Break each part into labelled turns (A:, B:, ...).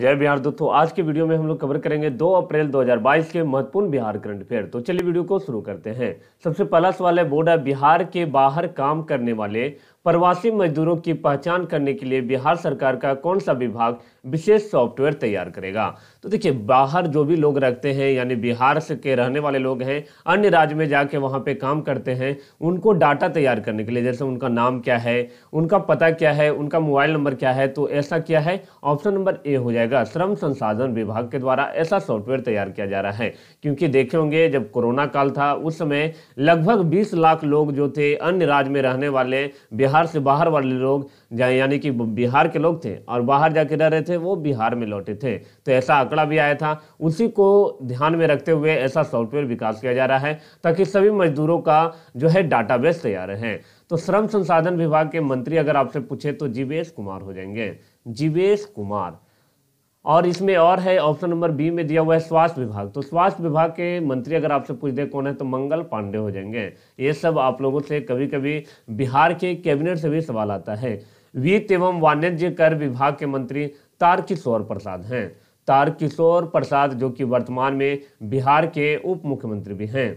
A: जय बिहार दोस्तों आज के वीडियो में हम लोग कवर करेंगे 2 अप्रैल 2022 के महत्वपूर्ण बिहार करंट अफेयर तो चलिए वीडियो को शुरू करते हैं सबसे पहला सवाल है बोर्ड है बिहार के बाहर काम करने वाले प्रवासी मजदूरों की पहचान करने के लिए बिहार सरकार का कौन सा विभाग विशेष सॉफ्टवेयर तैयार करेगा तो देखिए बाहर जो भी लोग रखते हैं यानी बिहार से के रहने वाले लोग हैं अन्य राज्य में जाके वहाँ पे काम करते हैं उनको डाटा तैयार करने के लिए जैसे उनका नाम क्या है उनका पता क्या है उनका मोबाइल नंबर क्या है तो ऐसा क्या है ऑप्शन नंबर ए हो जाएगा श्रम संसाधन विभाग के द्वारा ऐसा सॉफ्टवेयर तैयार किया जा रहा है क्योंकि देखे होंगे जब कोरोना काल था उस समय लगभग बीस लाख लोग जो थे अन्य राज्य में रहने वाले बिहार बिहार से बाहर वाले लोग यानी कि बिहार के लोग थे और बाहर जाके रह रहे थे वो बिहार में लौटे थे तो ऐसा आंकड़ा भी आया था उसी को ध्यान में रखते हुए ऐसा सॉफ्टवेयर विकास किया जा रहा है ताकि सभी मजदूरों का जो है डाटाबेस तैयार है तो श्रम संसाधन विभाग के मंत्री अगर आपसे पूछे तो जीवेश कुमार हो जाएंगे जीवेश कुमार और इसमें और है ऑप्शन नंबर बी में दिया हुआ है स्वास्थ्य विभाग तो स्वास्थ्य विभाग के मंत्री अगर आपसे पूछ दे कौन है तो मंगल पांडे हो जाएंगे ये सब आप लोगों से कभी कभी बिहार के कैबिनेट से भी सवाल आता है वित्त एवं वाणिज्य कर विभाग के मंत्री तारकिशोर प्रसाद हैं तारकिशोर प्रसाद जो कि वर्तमान में बिहार के उप मुख्यमंत्री भी हैं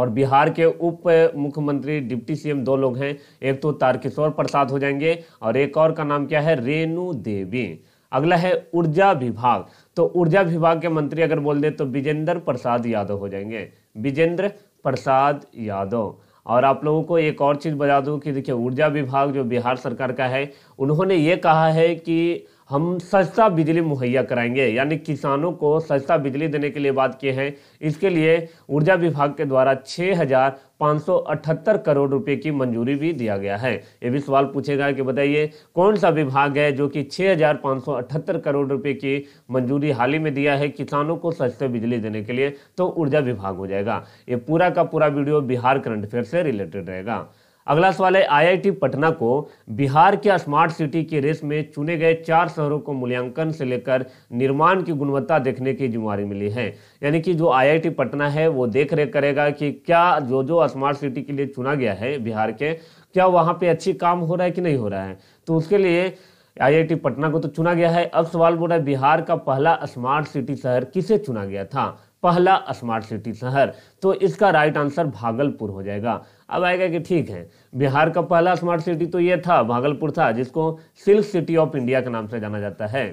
A: और बिहार के उप मुख्यमंत्री डिप्टी सीएम दो लोग हैं एक तो तारकिशोर प्रसाद हो जाएंगे और एक और का नाम क्या है रेणु देवी अगला है ऊर्जा विभाग तो ऊर्जा विभाग के मंत्री अगर बोल दे तो विजेंद्र प्रसाद यादव हो जाएंगे विजेंद्र प्रसाद यादव और आप लोगों को एक और चीज़ बता दूं कि देखिए ऊर्जा विभाग जो बिहार सरकार का है उन्होंने ये कहा है कि हम सस्ता बिजली मुहैया कराएंगे यानी किसानों को सस्ता बिजली देने के लिए बात किए हैं इसके लिए ऊर्जा विभाग के द्वारा छः हजार अठहत्तर करोड़ रुपए की मंजूरी भी दिया गया है ये भी सवाल पूछेगा कि बताइए कौन सा विभाग है जो कि 6,578 करोड़ रुपए की मंजूरी हाल ही में दिया है किसानों को सस्ते बिजली देने के लिए तो ऊर्जा विभाग हो जाएगा ये पूरा का पूरा वीडियो बिहार करंट अफेयर से रिलेटेड रहेगा अगला सवाल है आईआईटी पटना को बिहार के स्मार्ट सिटी की रेस में चुने गए चार शहरों को मूल्यांकन से लेकर निर्माण की गुणवत्ता देखने की जिम्मेवारी मिली है यानी कि जो आईआईटी पटना है वो देख रेख करेगा कि क्या जो जो स्मार्ट सिटी के लिए चुना गया है बिहार के क्या वहाँ पे अच्छी काम हो रहा है कि नहीं हो रहा है तो उसके लिए आई पटना को तो चुना गया है अब सवाल बोल रहा है बिहार का पहला स्मार्ट सिटी शहर किसे चुना गया था पहला स्मार्ट सिटी शहर तो इसका राइट आंसर भागलपुर हो जाएगा अब आएगा कि ठीक है बिहार का पहला स्मार्ट सिटी तो यह था भागलपुर था जिसको सिल्क सिटी ऑफ इंडिया के नाम से जाना जाता है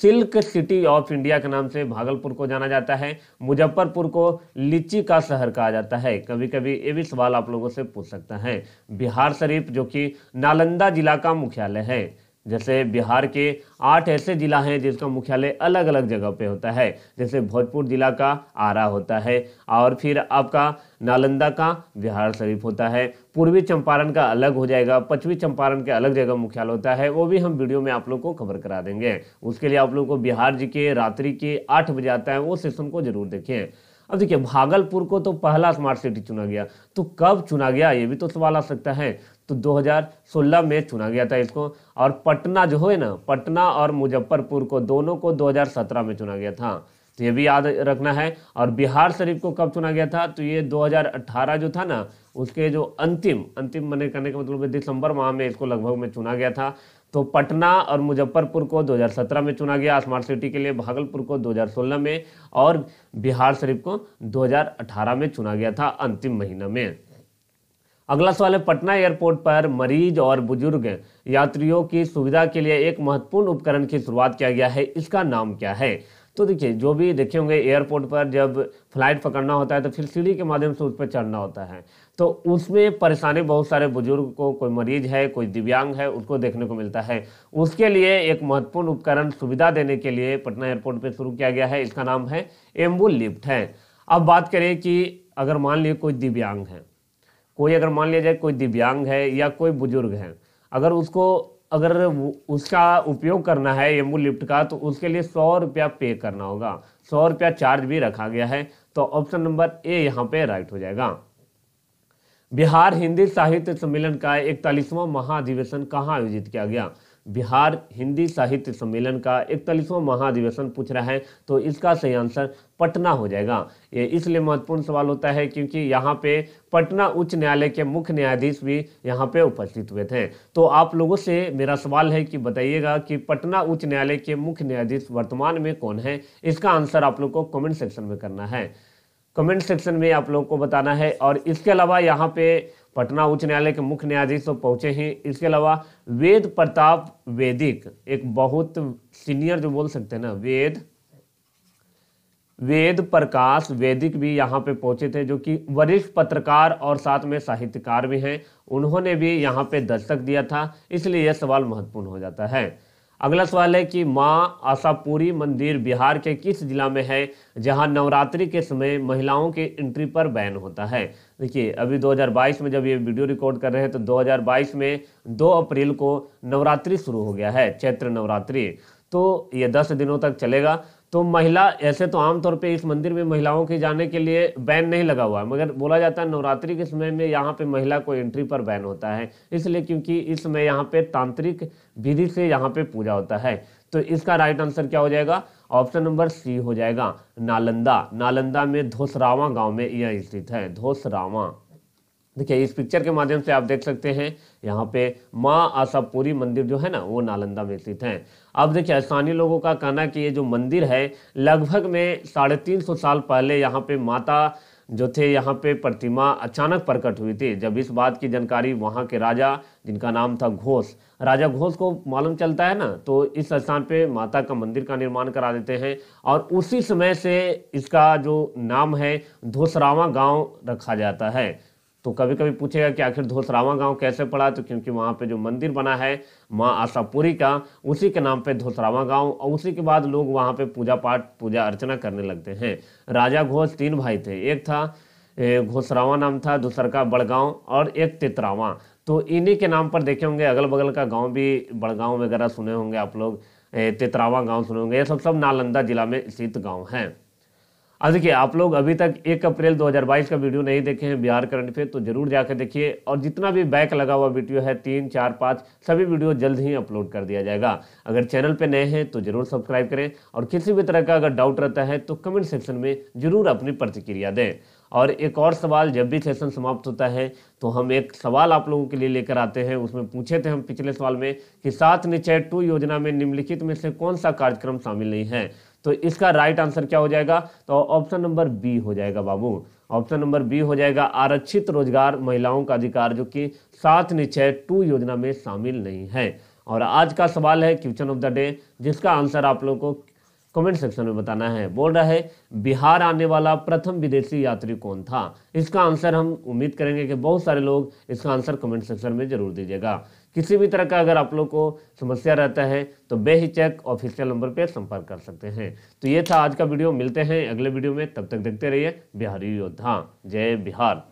A: सिल्क सिटी ऑफ इंडिया के नाम से भागलपुर को जाना जाता है मुजफ्फरपुर को लीची का शहर कहा जाता है कभी कभी ये भी सवाल आप लोगों से पूछ सकता है बिहार शरीफ जो कि नालंदा जिला का मुख्यालय है जैसे बिहार के आठ ऐसे जिला हैं जिसका मुख्यालय अलग अलग जगह पे होता है जैसे भोजपुर जिला का आरा होता है और फिर आपका नालंदा का बिहार शरीफ होता है पूर्वी चंपारण का अलग हो जाएगा पश्चिमी चंपारण के अलग जगह मुख्यालय होता है वो भी हम वीडियो में आप लोग को कवर करा देंगे उसके लिए आप लोग को बिहार जी के रात्रि के आठ बजे आता है वो सेशन को जरूर देखें अब देखिए भागलपुर को तो पहला स्मार्ट सिटी चुना गया तो कब चुना गया ये भी तो सवाल आ सकता है तो 2016 में चुना गया था इसको और पटना जो है ना पटना और मुजफ्फरपुर को दोनों को 2017 में चुना गया था तो ये भी याद रखना है और बिहार शरीफ को कब चुना गया था तो ये 2018 जो था ना उसके जो अंतिम अंतिम मने करने का मतलब दिसंबर माह में इसको लगभग में चुना गया था तो पटना और मुजफ्फरपुर को 2017 में चुना गया स्मार्ट सिटी के लिए भागलपुर को 2016 में और बिहार शरीफ को 2018 में चुना गया था अंतिम महीना में अगला सवाल है पटना एयरपोर्ट पर मरीज और बुजुर्ग यात्रियों की सुविधा के लिए एक महत्वपूर्ण उपकरण की शुरुआत किया गया है इसका नाम क्या है तो देखिए जो भी देखे होंगे एयरपोर्ट पर जब फ्लाइट पकड़ना होता है तो फिर सीढ़ी के माध्यम से उस पर चढ़ना होता है तो उसमें परेशानी बहुत सारे बुजुर्ग को कोई मरीज है कोई दिव्यांग है उसको देखने को मिलता है उसके लिए एक महत्वपूर्ण उपकरण सुविधा देने के लिए पटना एयरपोर्ट पर शुरू किया गया है इसका नाम है एम्बू लिफ्ट है अब बात करें कि अगर मान लीजिए कोई दिव्यांग है कोई अगर मान लिया जाए कोई दिव्यांग है या कोई बुजुर्ग है अगर उसको अगर उसका उपयोग करना है एम्बू लिफ्ट का तो उसके लिए सौ रुपया पे करना होगा सौ रुपया चार्ज भी रखा गया है तो ऑप्शन नंबर ए यहाँ पे राइट हो जाएगा बिहार हिंदी साहित्य सम्मेलन का इकतालीसवां महाधिवेशन कहाँ आयोजित किया गया बिहार हिंदी साहित्य सम्मेलन का इकतालीसवां महाधिवेशन पूछ रहा है तो इसका सही आंसर पटना हो जाएगा ये इसलिए महत्वपूर्ण सवाल होता है क्योंकि यहाँ पे पटना उच्च न्यायालय के मुख्य न्यायाधीश भी यहाँ पे उपस्थित हुए थे तो आप लोगों से मेरा सवाल है कि बताइएगा कि पटना उच्च न्यायालय के मुख्य न्यायाधीश वर्तमान में कौन है इसका आंसर आप लोग को कमेंट सेक्शन में करना है कमेंट सेक्शन में आप लोगों को बताना है और इसके अलावा यहाँ पे पटना उच्च न्यायालय के मुख्य न्यायाधीश तो पहुंचे हैं इसके अलावा वेद प्रताप वेदिक एक बहुत सीनियर जो बोल सकते हैं ना वेद वेद प्रकाश वेदिक भी यहाँ पे पहुंचे थे जो कि वरिष्ठ पत्रकार और साथ में साहित्यकार भी हैं उन्होंने भी यहाँ पे दस्तक दिया था इसलिए यह सवाल महत्वपूर्ण हो जाता है अगला सवाल है कि माँ आशापुरी मंदिर बिहार के किस जिला में है जहाँ नवरात्रि के समय महिलाओं के एंट्री पर बैन होता है देखिए अभी 2022 में जब ये वीडियो रिकॉर्ड कर रहे हैं तो 2022 में 2 अप्रैल को नवरात्रि शुरू हो गया है चैत्र नवरात्रि तो ये 10 दिनों तक चलेगा तो महिला ऐसे तो आमतौर पे इस मंदिर में महिलाओं के जाने के लिए बैन नहीं लगा हुआ है मगर बोला जाता है नवरात्रि के समय में यहाँ पे महिला को एंट्री पर बैन होता है इसलिए क्योंकि इस समय यहाँ पे तांत्रिक विधि से यहाँ पे पूजा होता है तो इसका राइट आंसर क्या हो जाएगा ऑप्शन नंबर सी हो जाएगा नालंदा नालंदा में धोसरावा गाँव में यह स्थित है धोसरावा देखिए इस पिक्चर के माध्यम से आप देख सकते हैं यहाँ पे माँ आशापुरी मंदिर जो है ना वो नालंदा में स्थित है अब देखिए स्थानीय लोगों का कहना है कि ये जो मंदिर है लगभग में साढ़े तीन सौ साल पहले यहाँ पे माता जो थे यहाँ पे प्रतिमा अचानक प्रकट हुई थी जब इस बात की जानकारी वहाँ के राजा जिनका नाम था घोष राजा घोष को मालूम चलता है ना तो इस स्थान पे माता का मंदिर का निर्माण करा देते हैं और उसी समय से इसका जो नाम है धोसरावा गांव रखा जाता है तो कभी कभी पूछेगा कि आखिर धोसरावा गांव कैसे पड़ा तो क्योंकि वहाँ पे जो मंदिर बना है माँ आशापुरी का उसी के नाम पे धोसरावा गांव और उसी के बाद लोग वहाँ पे पूजा पाठ पूजा अर्चना करने लगते हैं राजा घोष तीन भाई थे एक था घोसरावा नाम था दूसर का बड़गांव और एक तितरावा तो इन्हीं के नाम पर देखे होंगे अगल बगल का गाँव भी बड़गांव वगैरह सुने होंगे आप लोग तितरावा गाँव सुने होंगे ये सब सब नालंदा जिला में स्थित गाँव हैं अब देखिए आप लोग अभी तक एक अप्रैल 2022 का वीडियो नहीं देखे हैं बिहार करंट पे तो जरूर जाकर देखिए और जितना भी बैक लगा हुआ वीडियो है तीन चार पाँच सभी वीडियो जल्द ही अपलोड कर दिया जाएगा अगर चैनल पे नए हैं तो जरूर सब्सक्राइब करें और किसी भी तरह का अगर डाउट रहता है तो कमेंट सेक्शन में जरूर अपनी प्रतिक्रिया दें और एक और सवाल जब भी सेशन समाप्त होता है तो हम एक सवाल आप लोगों के लिए लेकर आते हैं उसमें पूछे थे हम पिछले सवाल में कि सात निचय टू योजना में निम्नलिखित में से कौन सा कार्यक्रम शामिल नहीं है तो इसका राइट आंसर क्या हो जाएगा तो ऑप्शन नंबर बी हो जाएगा बाबू ऑप्शन नंबर बी हो जाएगा आरक्षित रोजगार महिलाओं का अधिकार जो कि सात निश्चय टू योजना में शामिल नहीं है और आज का सवाल है क्वेश्चन ऑफ द डे जिसका आंसर आप लोगों को कमेंट सेक्शन में बताना है बोल रहा है बिहार आने वाला प्रथम विदेशी यात्री कौन था इसका आंसर हम उम्मीद करेंगे कि बहुत सारे लोग इसका आंसर कमेंट सेक्शन में जरूर दीजिएगा किसी भी तरह का अगर आप लोग को समस्या रहता है तो बेहिचक ऑफिशियल नंबर पर संपर्क कर सकते हैं तो ये था आज का वीडियो मिलते हैं अगले वीडियो में तब तक देखते रहिए बिहारी योद्धा जय बिहार